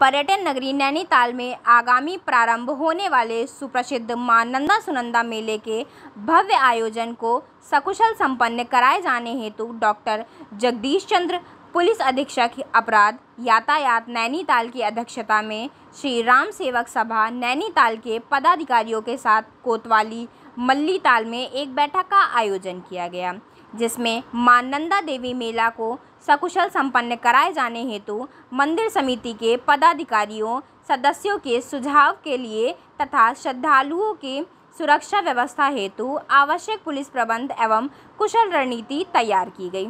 पर्यटन नगरी नैनीताल में आगामी प्रारंभ होने वाले सुप्रसिद्ध मां नंदा सुनंदा मेले के भव्य आयोजन को सकुशल संपन्न कराए जाने हेतु डॉक्टर जगदीश चंद्र पुलिस अधीक्षक अपराध यातायात नैनीताल की अध्यक्षता में श्री राम सेवक सभा नैनीताल के पदाधिकारियों के साथ कोतवाली मल्लीताल में एक बैठक का आयोजन किया गया जिसमें मां नंदा देवी मेला को सकुशल संपन्न कराए जाने हेतु मंदिर समिति के पदाधिकारियों सदस्यों के सुझाव के लिए तथा श्रद्धालुओं के सुरक्षा व्यवस्था हेतु आवश्यक पुलिस प्रबंध एवं कुशल रणनीति तैयार की गई